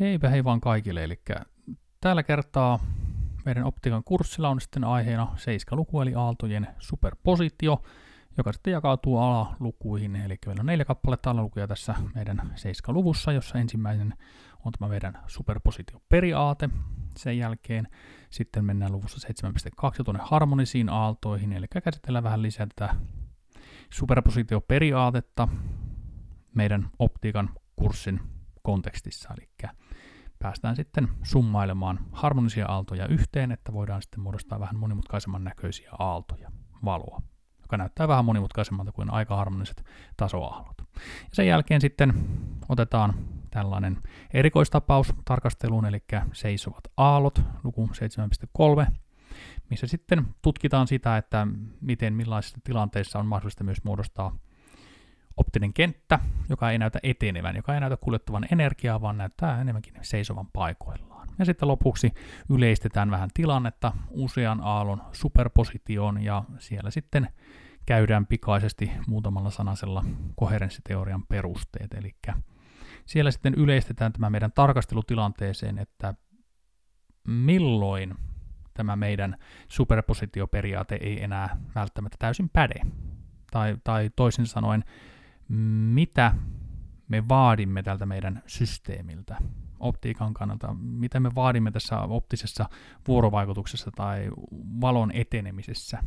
Heipä hei vaan kaikille, eli tällä kertaa meidän optiikan kurssilla on sitten aiheena 7 luku, eli aaltojen superpositio, joka sitten jakautuu alalukuihin, eli meillä on neljä kappaletta alalukuja tässä meidän 7 luvussa, jossa ensimmäinen on tämä meidän superpositioperiaate, sen jälkeen sitten mennään luvussa 7.2 tuonne harmonisiin aaltoihin, eli käsitellään vähän lisää tätä superpositioperiaatetta meidän optiikan kurssin kontekstissa, eli päästään sitten summailemaan harmonisia aaltoja yhteen, että voidaan sitten muodostaa vähän monimutkaisemman näköisiä aaltoja, valoa, joka näyttää vähän monimutkaisemmalta kuin aika harmoniset tasoaallot. Ja sen jälkeen sitten otetaan tällainen erikoistapaus tarkasteluun, eli seisovat aallot, luku 7.3, missä sitten tutkitaan sitä, että miten millaisissa tilanteissa on mahdollista myös muodostaa optinen kenttä, joka ei näytä etenevän, joka ei näytä kuljettavan energiaa, vaan näyttää enemmänkin seisovan paikoillaan. Ja sitten lopuksi yleistetään vähän tilannetta usean aallon superpositioon ja siellä sitten käydään pikaisesti muutamalla sanasella koherenssiteorian perusteet. Eli siellä sitten yleistetään tämä meidän tarkastelutilanteeseen, että milloin tämä meidän superpositioperiaate ei enää välttämättä täysin päde. Tai, tai toisin sanoen, mitä me vaadimme tältä meidän systeemiltä optiikan kannalta, mitä me vaadimme tässä optisessa vuorovaikutuksessa tai valon etenemisessä,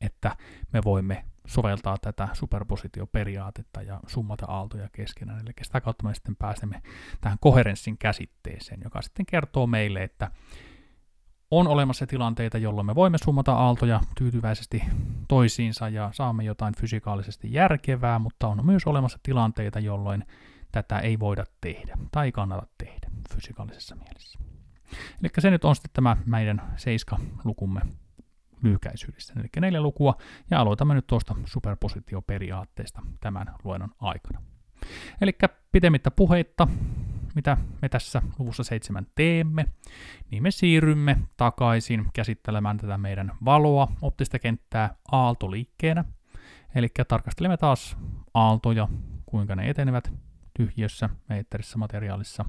että me voimme soveltaa tätä superpositioperiaatetta ja summata aaltoja keskenään. Eli sitä kautta me sitten pääsemme tähän koherenssin käsitteeseen, joka sitten kertoo meille, että on olemassa tilanteita, jolloin me voimme summata aaltoja tyytyväisesti toisiinsa ja saamme jotain fysikaalisesti järkevää, mutta on myös olemassa tilanteita, jolloin tätä ei voida tehdä tai kannata tehdä fysikaalisessa mielessä. Eli se nyt on sitten tämä meidän seiska-lukumme lyhykäisyydessä. Eli neljä lukua, ja aloitamme nyt tuosta superpositioperiaatteesta tämän luennon aikana. Eli pitemmittä puheitta, mitä me tässä luvussa 7 teemme, niin me siirrymme takaisin käsittelemään tätä meidän valoa, optista kenttää aaltoliikkeenä. Eli tarkastelemme taas aaltoja, kuinka ne etenevät tyhjössä, eetterissä, materiaalissa.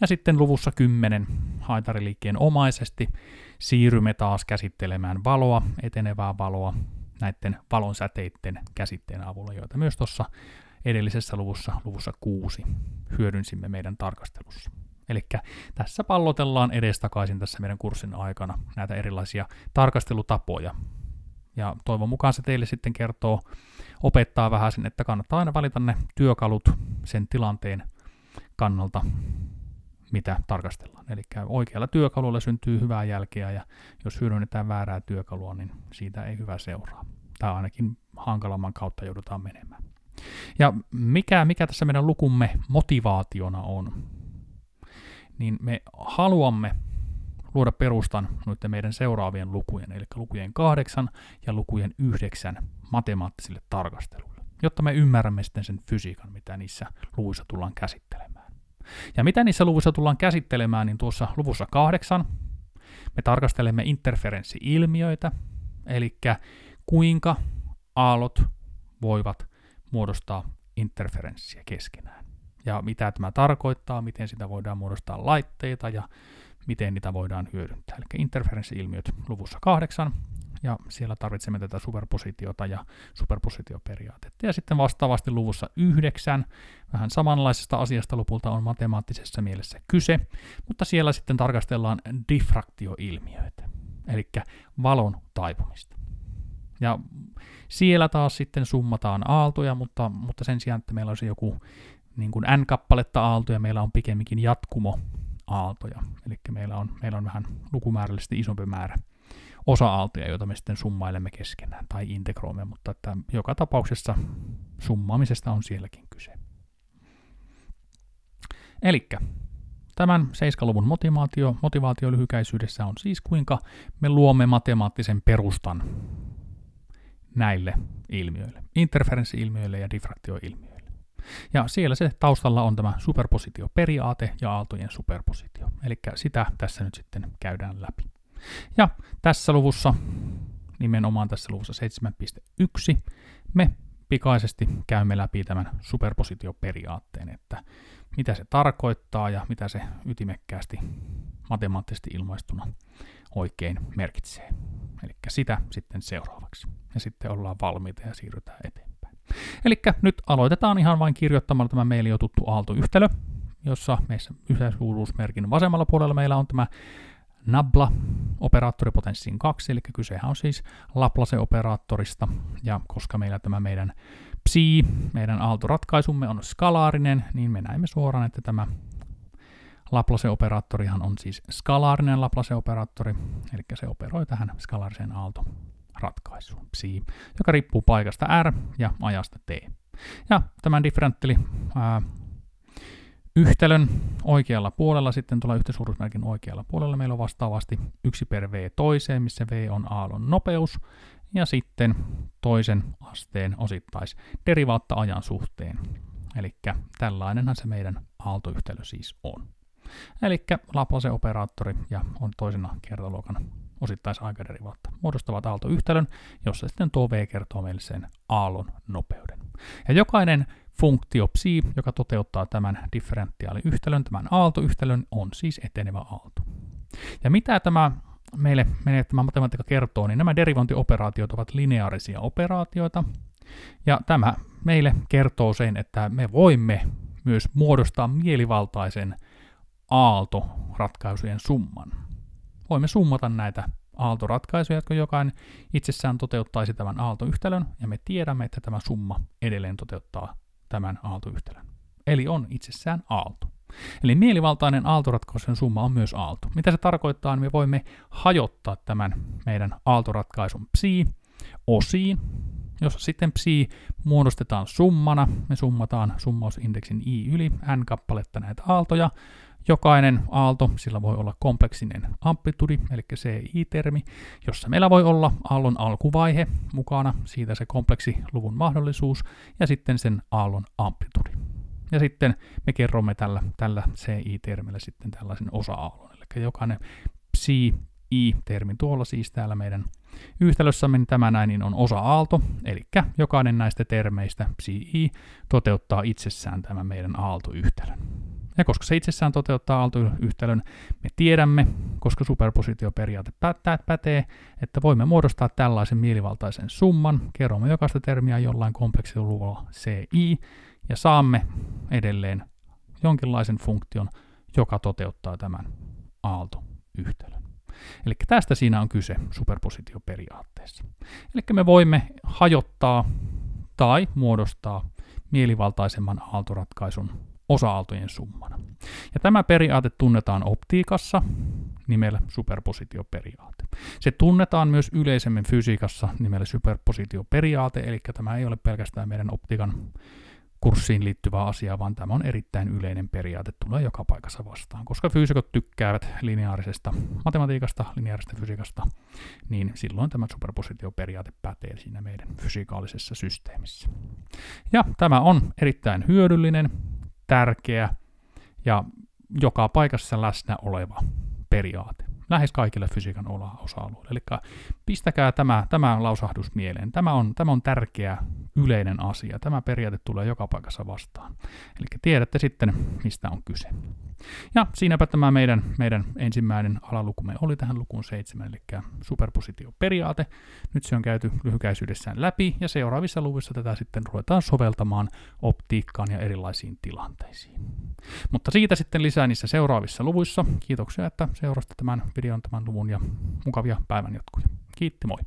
Ja sitten luvussa 10 haitariliikkeen omaisesti siirrymme taas käsittelemään valoa, etenevää valoa, näiden valonsäteiden käsitteen avulla, joita myös tuossa edellisessä luvussa, luvussa 6, hyödynsimme meidän tarkastelussa. Eli tässä pallotellaan edestakaisin tässä meidän kurssin aikana näitä erilaisia tarkastelutapoja. Ja toivon mukaan se teille sitten kertoo, opettaa vähän sen, että kannattaa aina valita ne työkalut sen tilanteen kannalta, mitä tarkastellaan. Eli oikealla työkalulla syntyy hyvää jälkeä ja jos hyödynnetään väärää työkalua, niin siitä ei hyvä seuraa. Tai ainakin hankalamman kautta joudutaan menemään. Ja mikä, mikä tässä meidän lukumme motivaationa on? Niin me haluamme luoda perustan noiden meidän seuraavien lukujen, eli lukujen kahdeksan ja lukujen yhdeksän matemaattisille tarkastelulle, jotta me ymmärrämme sitten sen fysiikan, mitä niissä luvuissa tullaan käsittelemään. Ja mitä niissä luvuissa tullaan käsittelemään, niin tuossa luvussa kahdeksan me tarkastelemme interferenssi-ilmiöitä, eli kuinka aallot voivat muodostaa interferenssiä keskenään. Ja mitä tämä tarkoittaa, miten sitä voidaan muodostaa laitteita ja miten niitä voidaan hyödyntää. Eli interferenssi-ilmiöt luvussa kahdeksan, ja siellä tarvitsemme tätä superpositiota ja superpositioperiaatetta. Ja sitten vastaavasti luvussa yhdeksän, vähän samanlaisesta asiasta lopulta on matemaattisessa mielessä kyse, mutta siellä sitten tarkastellaan diffraktioilmiöitä, eli valon taipumista. Ja siellä taas sitten summataan aaltoja, mutta, mutta sen sijaan, että meillä olisi joku niin kuin n-kappaletta aaltoja, meillä on pikemminkin jatkumo aaltoja. Eli meillä on, meillä on vähän lukumäärällisesti isompi määrä osa-aaltoja, joita me sitten summailemme keskenään tai integroimme, mutta että joka tapauksessa summaamisesta on sielläkin kyse. Eli tämän seiskaluvun motivaatio, motivaatio lyhykäisyydessä on siis kuinka me luomme matemaattisen perustan näille ilmiöille, interferenssi-ilmiöille ja diffraktioilmiöille. Ja siellä se taustalla on tämä superpositioperiaate ja aaltojen superpositio. Eli sitä tässä nyt sitten käydään läpi. Ja tässä luvussa, nimenomaan tässä luvussa 7.1, me pikaisesti käymme läpi tämän superpositioperiaatteen, että mitä se tarkoittaa ja mitä se ytimekkäästi matemaattisesti ilmaistuna oikein merkitsee. Eli sitä sitten seuraavaksi. Ja sitten ollaan valmiita ja siirrytään eteenpäin. Eli nyt aloitetaan ihan vain kirjoittamalla tämä meille jo tuttu aaltoyhtälö, jossa meissä yhtäsuuruusmerkin vasemmalla puolella meillä on tämä nabla operaattoripotenssiin 2, eli kysehän on siis Laplace-operaattorista, ja koska meillä tämä meidän psi, meidän aaltoratkaisumme on skalaarinen, niin me näemme suoraan, että tämä Laplace-operaattorihan on siis skalaarinen Laplace-operaattori, eli se operoi tähän skalaariseen aaltoratkaisuun psi, joka riippuu paikasta r ja ajasta t. Ja tämän differentteli yhtälön oikealla puolella, sitten tuolla yhtäsuuruusmerkin oikealla puolella meillä on vastaavasti 1 per v toiseen, missä v on aallon nopeus, ja sitten toisen asteen osittais derivaatta ajan suhteen. Eli tällainenhan se meidän aaltoyhtälö siis on eli Laplace operaattori ja on toisena kertaluokan osittaisaikarerivautta muodostavat aaltoyhtälön, jossa sitten tuo v kertoo meille sen aallon nopeuden. Ja jokainen funktio psi, joka toteuttaa tämän differentiaaliyhtälön, tämän aaltoyhtälön, on siis etenevä aalto. Ja mitä tämä meille tämä matematiikka kertoo, niin nämä derivointioperaatiot ovat lineaarisia operaatioita, ja tämä meille kertoo sen, että me voimme myös muodostaa mielivaltaisen aalto ratkaisujen summan. Voimme summata näitä aaltoratkaisuja, jotka jokainen itsessään toteuttaisi tämän aaltoyhtälön, ja me tiedämme, että tämä summa edelleen toteuttaa tämän aaltoyhtälön. Eli on itsessään aalto. Eli mielivaltainen aaltoratkaisun summa on myös aalto. Mitä se tarkoittaa, niin me voimme hajottaa tämän meidän aaltoratkaisun psi osiin, jossa sitten psi muodostetaan summana. Me summataan summausindeksin i yli n kappaletta näitä aaltoja, Jokainen aalto, sillä voi olla kompleksinen amplitudi, eli CI-termi, jossa meillä voi olla aallon alkuvaihe mukana, siitä se luvun mahdollisuus, ja sitten sen aallon amplitudi. Ja sitten me kerromme tällä, tällä CI-termillä sitten tällaisen osa-aallon, eli jokainen psi i-termi tuolla siis täällä meidän yhtälössämme, niin tämä näin niin on osa-aalto, eli jokainen näistä termeistä psi i toteuttaa itsessään tämän meidän aaltoyhtälön. Ja koska se itsessään toteuttaa aaltoyhtälön, me tiedämme, koska superpositioperiaate päättää, että pätee, että voimme muodostaa tällaisen mielivaltaisen summan, kerromme jokaista termiä jollain kompleksiluvulla ci, ja saamme edelleen jonkinlaisen funktion, joka toteuttaa tämän aaltoyhtälön. Eli tästä siinä on kyse superpositioperiaatteessa. Eli me voimme hajottaa tai muodostaa mielivaltaisemman aaltoratkaisun osa-aaltojen summana. Ja tämä periaate tunnetaan optiikassa nimellä superpositioperiaate. Se tunnetaan myös yleisemmin fysiikassa nimellä superpositioperiaate, eli tämä ei ole pelkästään meidän optiikan kurssiin liittyvä asia vaan tämä on erittäin yleinen periaate, tulee joka paikassa vastaan. Koska fyysikot tykkäävät lineaarisesta matematiikasta, lineaarisesta fysiikasta, niin silloin tämä superpositioperiaate pätee siinä meidän fysikaalisessa systeemissä. Ja tämä on erittäin hyödyllinen tärkeä ja joka paikassa läsnä oleva periaate. Lähes kaikille fysiikan osa-alueille. Eli pistäkää tämä, tämä lausahdus mieleen. Tämä on, tämä on tärkeä yleinen asia. Tämä periaate tulee joka paikassa vastaan. Eli tiedätte sitten, mistä on kyse. Ja siinäpä tämä meidän, meidän ensimmäinen alalukumme oli tähän lukuun 7, eli superpositioperiaate. Nyt se on käyty lyhykäisyydessään läpi, ja seuraavissa luvissa tätä sitten ruvetaan soveltamaan optiikkaan ja erilaisiin tilanteisiin. Mutta siitä sitten lisää niissä seuraavissa luvuissa. Kiitoksia, että seurasitte tämän videon, tämän luvun, ja mukavia päivänjatkoja. Kiitti, moi!